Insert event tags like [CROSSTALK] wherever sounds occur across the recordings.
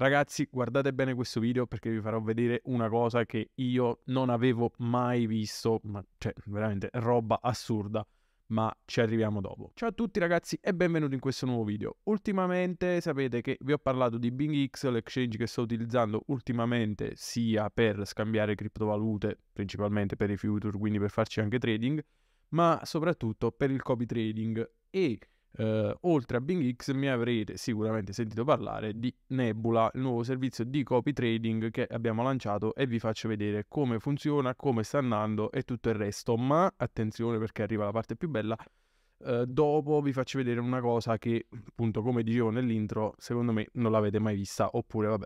Ragazzi, guardate bene questo video perché vi farò vedere una cosa che io non avevo mai visto, ma cioè veramente roba assurda ma ci arriviamo dopo. Ciao a tutti ragazzi e benvenuti in questo nuovo video. Ultimamente sapete che vi ho parlato di BingX, l'exchange che sto utilizzando ultimamente sia per scambiare criptovalute, principalmente per i future, quindi per farci anche trading, ma soprattutto per il copy trading e Uh, oltre a BingX mi avrete sicuramente sentito parlare di Nebula, il nuovo servizio di copy trading che abbiamo lanciato e vi faccio vedere come funziona, come sta andando e tutto il resto. Ma attenzione perché arriva la parte più bella, Ehm, dopo vi faccio vedere una cosa che, appunto, come dicevo nell'intro, secondo me non l'avete mai vista, oppure vabbè,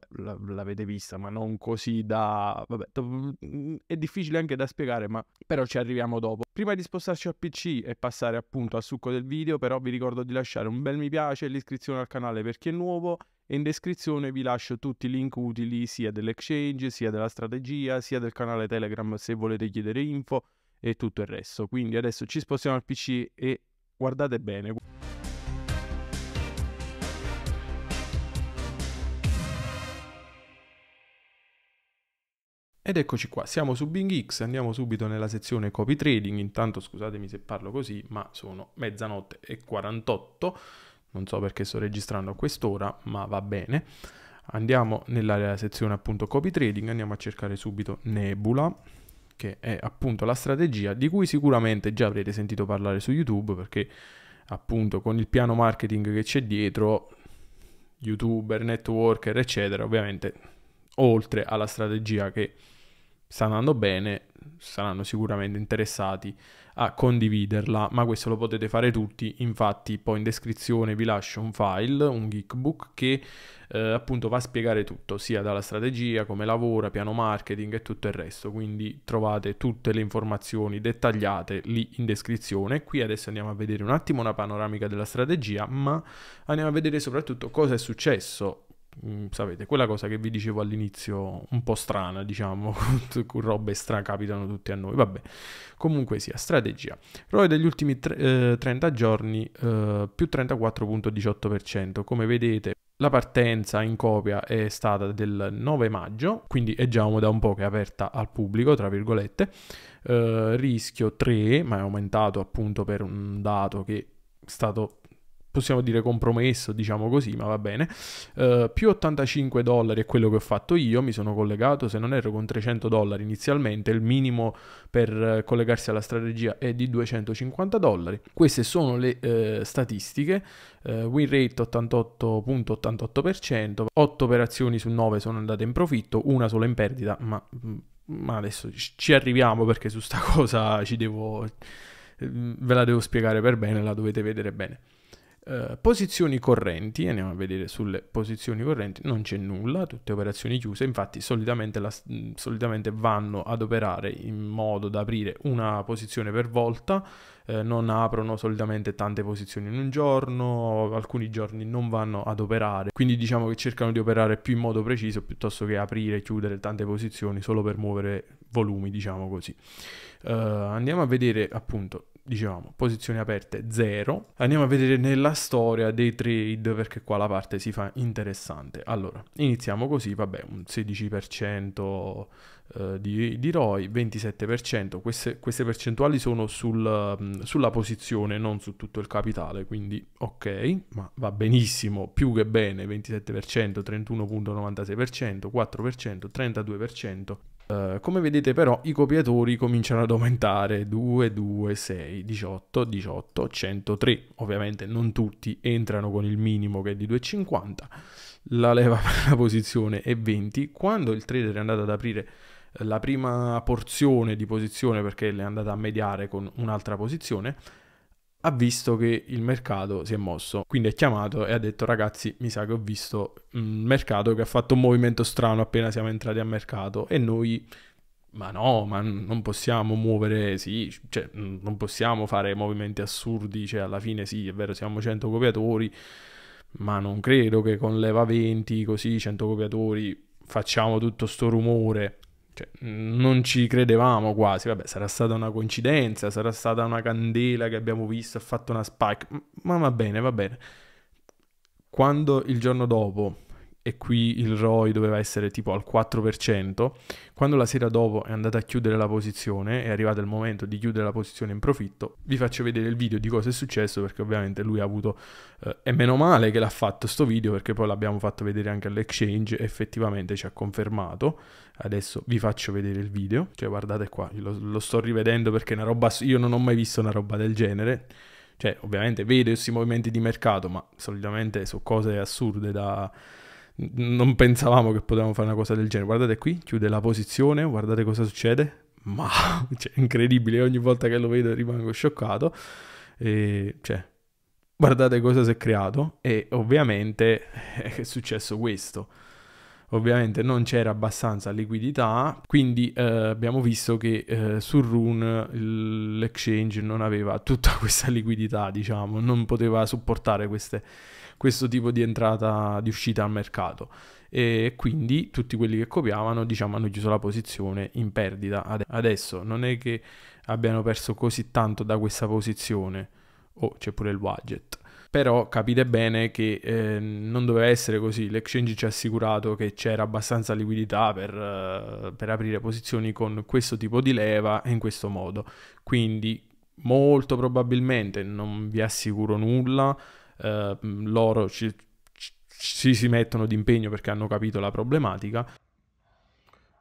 l'avete vista, ma non così da... Vabbè, mm, mm, è difficile anche da spiegare, ma però ci arriviamo dopo. Prima di spostarci al PC e passare appunto al succo del video, però vi ricordo di lasciare un bel mi piace e l'iscrizione al canale per chi è nuovo. E in descrizione vi lascio tutti i link utili sia dell'exchange, sia della strategia, sia del canale Telegram se volete chiedere info e tutto il resto. Quindi adesso ci spostiamo al PC e Guardate bene. Ed eccoci qua, siamo su Bing X, andiamo subito nella sezione copy trading, intanto scusatemi se parlo così, ma sono mezzanotte e 48, non so perché sto registrando a quest'ora, ma va bene. Andiamo nella sezione appunto copy trading, andiamo a cercare subito Nebula, che è appunto la strategia di cui sicuramente già avrete sentito parlare su YouTube perché appunto con il piano marketing che c'è dietro, youtuber, networker, eccetera, ovviamente oltre alla strategia che sta andando bene, saranno sicuramente interessati a condividerla, ma questo lo potete fare tutti, infatti poi in descrizione vi lascio un file, un geekbook che eh, appunto va a spiegare tutto, sia dalla strategia, come lavora, piano marketing e tutto il resto, quindi trovate tutte le informazioni dettagliate lì in descrizione. Qui adesso andiamo a vedere un attimo una panoramica della strategia, ma andiamo a vedere soprattutto cosa è successo Mm, sapete, quella cosa che vi dicevo all'inizio, un po' strana, diciamo, [LAUGHS] con robe stra capitano tutti a noi, vabbè. Comunque sia, strategia. ROI degli ultimi tre, eh, 30 giorni eh, più 34.18%, come vedete la partenza in copia è stata del 9 maggio, quindi è già da un po' che è aperta al pubblico, tra virgolette, eh, rischio 3, ma è aumentato appunto per un dato che è stato possiamo dire compromesso, diciamo così, ma va bene, uh, più 85 dollari è quello che ho fatto io, mi sono collegato, se non erro, con 300 dollari inizialmente, il minimo per collegarsi alla strategia è di 250 dollari. Queste sono le uh, statistiche, uh, win rate 88.88%, 8 operazioni su 9 sono andate in profitto, una sola in perdita, ma, ma adesso ci arriviamo perché su sta [LAUGHS] cosa ci devo... Ve la devo spiegare per bene, la dovete vedere bene. Eh, posizioni correnti, andiamo a vedere sulle posizioni correnti, non c'è nulla, tutte operazioni chiuse, infatti solitamente, la, mm, solitamente vanno ad operare in modo da aprire una posizione per volta, uh, non aprono solitamente tante posizioni in un giorno, alcuni giorni non vanno ad operare, quindi diciamo che cercano di operare più in modo preciso piuttosto che aprire e chiudere tante posizioni solo per muovere volumi, diciamo così. Uh, andiamo a vedere appunto dicevamo, posizioni aperte 0. Andiamo a vedere nella storia dei trade perché qua la parte si fa interessante. Allora, iniziamo così, vabbè, un 16% eh, di, di, ROI, 27%, queste, queste percentuali sono sul, mm, sulla posizione, non su tutto il capitale, quindi ok, ma va benissimo, più che bene, 27%, 31.96%, 4%, 32%, Uh, come vedete però i copiatori cominciano ad aumentare 2, 2, 6, 18, 18, 103 ovviamente non tutti entrano con il minimo che è di 2,50 la leva [LAUGHS] per la posizione è 20 quando il trader è andato ad aprire eh, la prima porzione di posizione perché l'è andata a mediare con un'altra posizione ha visto che il mercato si è mosso, quindi ha chiamato e ha detto ragazzi mi sa che ho visto un mm, mercato che ha fatto un movimento strano appena siamo entrati a mercato e noi ma no, ma non possiamo muovere, sì, cioè, mm, non possiamo fare movimenti assurdi, cioè alla fine sì, è vero, siamo 100 copiatori, ma non credo che con leva 20 così 100 copiatori facciamo tutto sto rumore. Cioè, non ci credevamo quasi, vabbè, sarà stata una coincidenza, sarà stata una candela che abbiamo visto, ha fatto una spike, ma va bene, va bene. Quando il giorno dopo e qui il ROI doveva essere tipo al 4%, quando la sera dopo è andata a chiudere la posizione, è arrivato il momento di chiudere la posizione in profitto, vi faccio vedere il video di cosa è successo perché ovviamente lui ha avuto, eh, e meno male che l'ha fatto sto video perché poi l'abbiamo fatto vedere anche all'exchange, effettivamente ci ha confermato, adesso vi faccio vedere il video, cioè guardate qua, lo, lo sto rivedendo perché è una roba, io non ho mai visto una roba del genere, cioè ovviamente vedo questi movimenti di mercato ma solitamente su cose assurde da non pensavamo che potevamo fare una cosa del genere. Guardate qui, chiude la posizione, guardate cosa succede. Ma, [LAUGHS] cioè, incredibile, ogni volta che lo vedo rimango scioccato. E, cioè, guardate cosa si è creato e ovviamente eh, è successo questo. Ovviamente non c'era abbastanza liquidità, quindi eh, abbiamo visto che eh, su Rune l'exchange non aveva tutta [LAUGHS] questa liquidità, diciamo, non poteva supportare queste questo tipo di entrata, di uscita al mercato e quindi tutti quelli che copiavano diciamo hanno chiuso la posizione in perdita adesso non è che abbiano perso così tanto da questa posizione oh c'è pure il widget però capite bene che eh, non doveva essere così l'exchange ci ha assicurato che c'era abbastanza liquidità per, eh, per aprire posizioni con questo tipo di leva e in questo modo quindi molto probabilmente non vi assicuro nulla eh, loro ci, ci si mettono d'impegno perché hanno capito la problematica.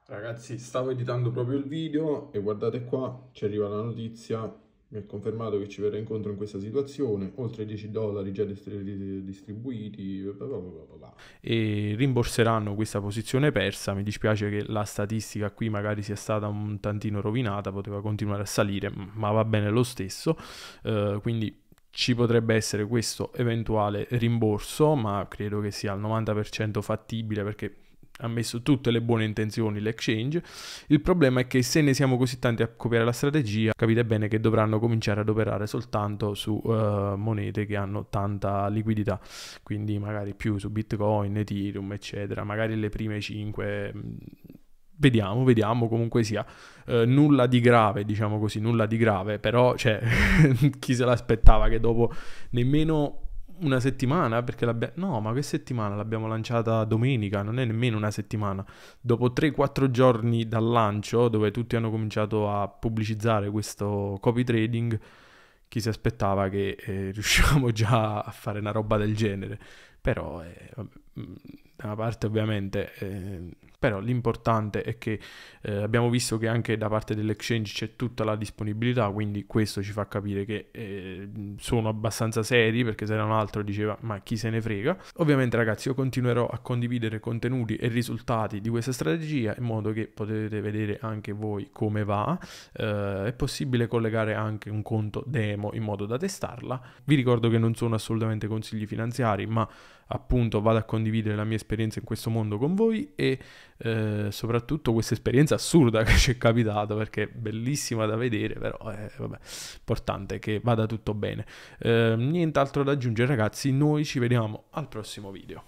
Ragazzi, stavo editando proprio il video e guardate qua, ci arriva la notizia, mi è confermato che ci verrà incontro in questa situazione, oltre 10 dollari già distribuiti, bla bla bla e rimborseranno questa posizione persa, mi dispiace che la statistica qui magari sia stata un tantino rovinata, poteva continuare a salire, ma va bene lo stesso, uh, quindi ci potrebbe essere questo eventuale rimborso, ma credo che sia al 90% fattibile perché ha messo tutte le buone intenzioni l'exchange. Il problema è che se ne siamo così tanti a copiare la strategia, capite bene che dovranno cominciare ad operare soltanto su uh, monete che hanno tanta liquidità, quindi magari più su Bitcoin, Ethereum, eccetera, magari le prime 5 Vediamo, vediamo comunque sia. Eh, nulla di grave, diciamo così, nulla di grave, però cioè, [LAUGHS] chi se l'aspettava che dopo nemmeno una settimana, perché l'abbiamo... No, ma che settimana? L'abbiamo lanciata domenica, non è nemmeno una settimana. Dopo 3-4 giorni dal lancio, dove tutti hanno cominciato a pubblicizzare questo copy trading, chi si aspettava che eh, riusciamo [LAUGHS] già a fare una roba del genere? però eh, mm, da una parte ovviamente, eh, però l'importante è che eh, abbiamo visto che anche da parte dell'exchange c'è tutta la disponibilità, quindi questo ci fa capire che eh, sono abbastanza seri, perché se era un altro diceva ma chi se ne frega. Ovviamente ragazzi io continuerò a condividere contenuti e risultati di questa strategia in modo che potete vedere anche voi come va, eh, è possibile collegare anche un conto demo in modo da testarla. Vi ricordo che non sono assolutamente consigli finanziari, ma appunto vado a condividere la mia esperienza in questo mondo con voi e eh, soprattutto questa esperienza assurda [LAUGHS] che ci è capitata perché è bellissima da vedere però è eh, importante che vada tutto bene eh, nient'altro da aggiungere ragazzi noi ci vediamo al prossimo video